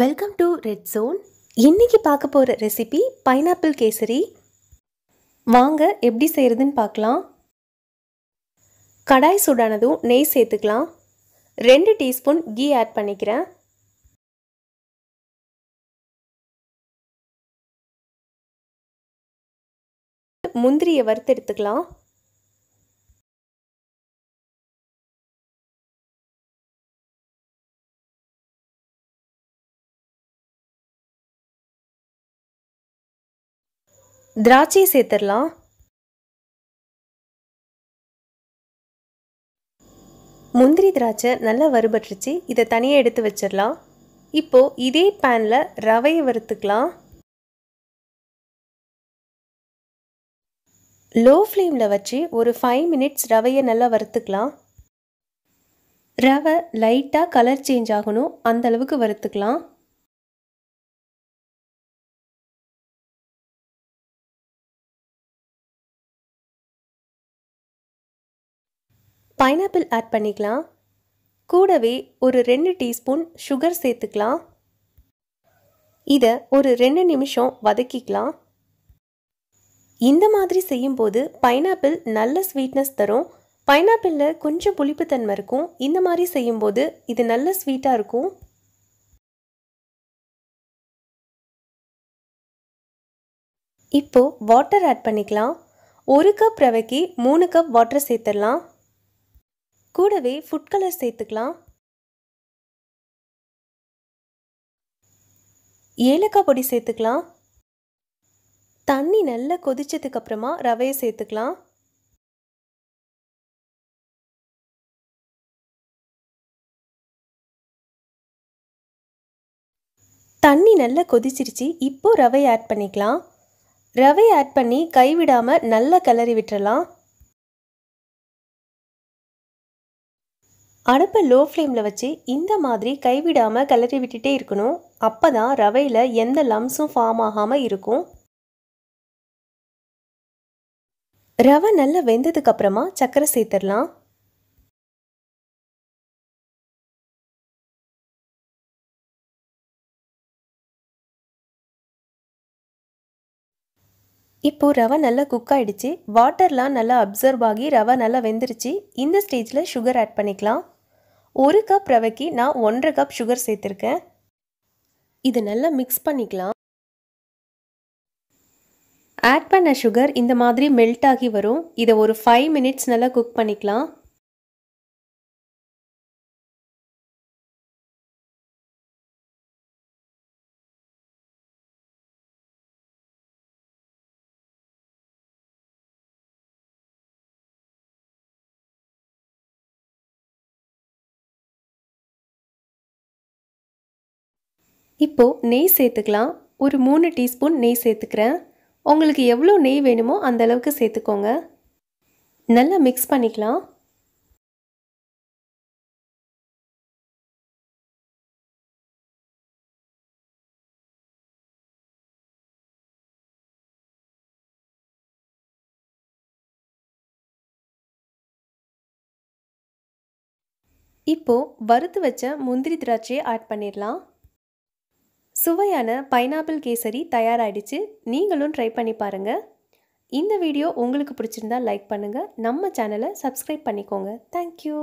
welcome to red zone இன்றைக்கி பார்க்க போகிற ரெசிபி பைனாப்பிள் கேசரி வாங்க எப்படி செய்கிறதுன்னு பார்க்கலாம் கடாய் சூடானதும் நெய் சேர்த்துக்கலாம் ரெண்டு டீஸ்பூன் கீ ஆட் பண்ணிக்கிறேன் முந்திரியை வறுத்து எடுத்துக்கலாம் திராட்சை சேர்த்துடலாம் முந்திரி திராட்சை நல்லா வறுபட்டுருச்சு இதை தனியாக எடுத்து வச்சிடலாம் இப்போது இதே பேனில் ரவையை வறுத்துக்கலாம் லோ ஃப்ளேமில் வச்சு ஒரு ஃபைவ் மினிட்ஸ் ரவையை நல்லா வறுத்துக்கலாம் ரவை லைட்டாக கலர் சேஞ்ச் ஆகணும் அந்தளவுக்கு வறுத்துக்கலாம் பைனாப்பிள் ஆட் பண்ணிக்கலாம் கூடவே ஒரு ரெண்டு டீஸ்பூன் சுகர் சேர்த்துக்கலாம் இதை ஒரு ரெண்டு நிமிஷம் வதக்கிக்கலாம் இந்த மாதிரி செய்யும்போது பைனாப்பிள் நல்ல ஸ்வீட்னஸ் தரும் பைனாப்பிளில் கொஞ்சம் புளிப்புத்தன்மை இருக்கும் இந்த மாதிரி செய்யும்போது இது நல்ல ஸ்வீட்டாக இருக்கும் இப்போது வாட்டர் ஆட் பண்ணிக்கலாம் ஒரு கப் ரவைக்கு மூணு கப் வாட்டர் சேர்த்துடலாம் கூடவே ஃபுட் கலர் சேர்த்துக்கலாம் ஏலக்காய் பொடி சேர்த்துக்கலாம் தண்ணி நல்லா கொதிச்சதுக்கு அப்புறமா ரவையை சேர்த்துக்கலாம் தண்ணி நல்லா கொதிச்சிருச்சு இப்போ ரவை ஆட் பண்ணிக்கலாம் ரவை ஆட் பண்ணி கைவிடாமல் நல்லா கிளறி விட்டுறலாம் அடுப்பை லோ ஃப்ளேமில் வச்சு இந்த மாதிரி கைவிடாமல் கிளறி விட்டுட்டே இருக்கணும் அப்போ தான் ரவையில் எந்த லம்ஸும் ஃபார்ம் ஆகாமல் இருக்கும் ரவை நல்லா வெந்ததுக்கப்புறமா சக்கரை சேர்த்துடலாம் இப்போ ரவை நல்லா குக் ஆகிடுச்சு வாட்டர்லாம் நல்லா அப்சர்வ் ஆகி ரவை நல்லா வெந்துருச்சு இந்த ஸ்டேஜில் சுகர் ஆட் பண்ணிக்கலாம் ஒரு கப் ரவைக்கு நான் ஒன்றரை கப் சுகர் சேர்த்துருக்கேன் இது நல்லா மிக்ஸ் பண்ணிக்கலாம் ஆட் பண்ண சுகர் இந்த மாதிரி மெல்ட் ஆகி வரும் இதை ஒரு ஃபைவ் மினிட்ஸ் நல்லா குக் பண்ணிக்கலாம் இப்போது நெய் சேர்த்துக்கலாம் ஒரு மூணு டீஸ்பூன் நெய் சேர்த்துக்கிறேன் உங்களுக்கு எவ்வளோ நெய் வேணுமோ அந்த அளவுக்கு சேர்த்துக்கோங்க நல்லா மிக்ஸ் பண்ணிக்கலாம் இப்போது வறுத்து வச்ச முந்திரி திராட்சையை ஆட் பண்ணிடலாம் சுவையான பைனாப்பிள் கேசரி தயாராகிடுச்சு நீங்களும் ட்ரை பண்ணி பாருங்கள் இந்த வீடியோ உங்களுக்கு பிடிச்சிருந்தா லைக் பண்ணுங்கள் நம்ம சேனலை சப்ஸ்கிரைப் பண்ணிக்கோங்க தேங்க்யூ